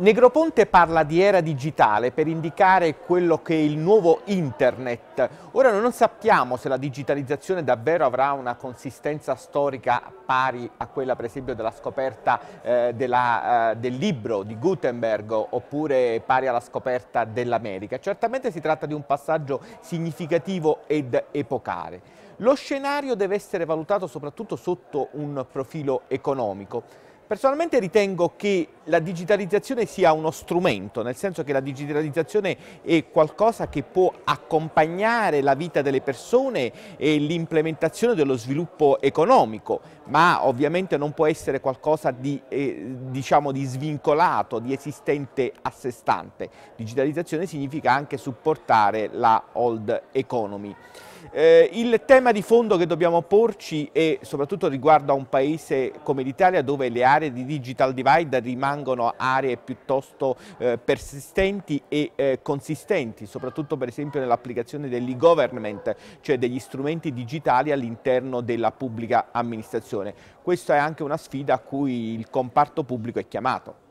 Negroponte parla di era digitale per indicare quello che è il nuovo internet. Ora non sappiamo se la digitalizzazione davvero avrà una consistenza storica pari a quella per esempio della scoperta eh, della, eh, del libro di Gutenberg oppure pari alla scoperta dell'America. Certamente si tratta di un passaggio significativo ed epocale. Lo scenario deve essere valutato soprattutto sotto un profilo economico. Personalmente ritengo che la digitalizzazione sia uno strumento, nel senso che la digitalizzazione è qualcosa che può accompagnare la vita delle persone e l'implementazione dello sviluppo economico, ma ovviamente non può essere qualcosa di, eh, diciamo, di svincolato, di esistente a sé stante. Digitalizzazione significa anche supportare la old economy. Eh, il tema di fondo che dobbiamo porci è soprattutto riguardo a un paese come l'Italia dove le aree di digital divide rimangono aree piuttosto eh, persistenti e eh, consistenti, soprattutto per esempio nell'applicazione dell'e-government, cioè degli strumenti digitali all'interno della pubblica amministrazione. Questa è anche una sfida a cui il comparto pubblico è chiamato.